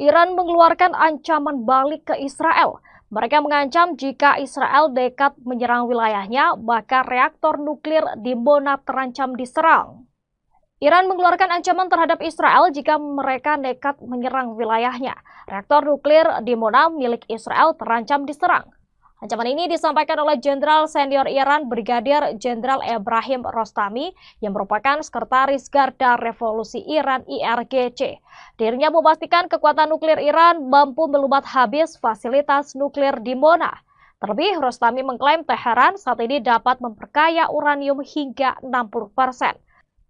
Iran mengeluarkan ancaman balik ke Israel. Mereka mengancam jika Israel dekat menyerang wilayahnya, maka reaktor nuklir di Bonap terancam diserang. Iran mengeluarkan ancaman terhadap Israel jika mereka nekat menyerang wilayahnya. Reaktor nuklir di Monab milik Israel terancam diserang. Ancaman ini disampaikan oleh Jenderal Senior Iran Brigadir Jenderal Ibrahim Rostami yang merupakan Sekretaris Garda Revolusi Iran IRGC. Dirinya memastikan kekuatan nuklir Iran mampu melumat habis fasilitas nuklir di Mona. Terlebih, Rostami mengklaim Teheran saat ini dapat memperkaya uranium hingga 60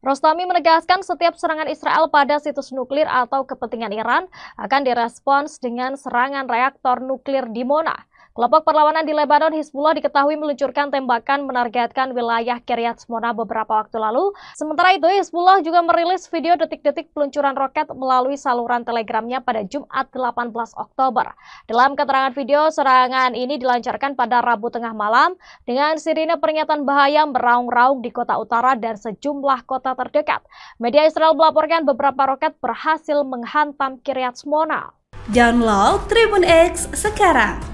Rostami menegaskan setiap serangan Israel pada situs nuklir atau kepentingan Iran akan direspons dengan serangan reaktor nuklir di Mona. Kelompok perlawanan di Lebanon Hizbullah diketahui meluncurkan tembakan menargetkan wilayah Kiryat Smona beberapa waktu lalu. Sementara itu, Hizbullah juga merilis video detik-detik peluncuran roket melalui saluran telegramnya pada Jumat 18 Oktober. Dalam keterangan video, serangan ini dilancarkan pada Rabu tengah malam dengan sirine pernyataan bahaya meraung-raung di kota utara dan sejumlah kota terdekat. Media Israel melaporkan beberapa roket berhasil menghantam Kiryat Smona. Download Tribun X sekarang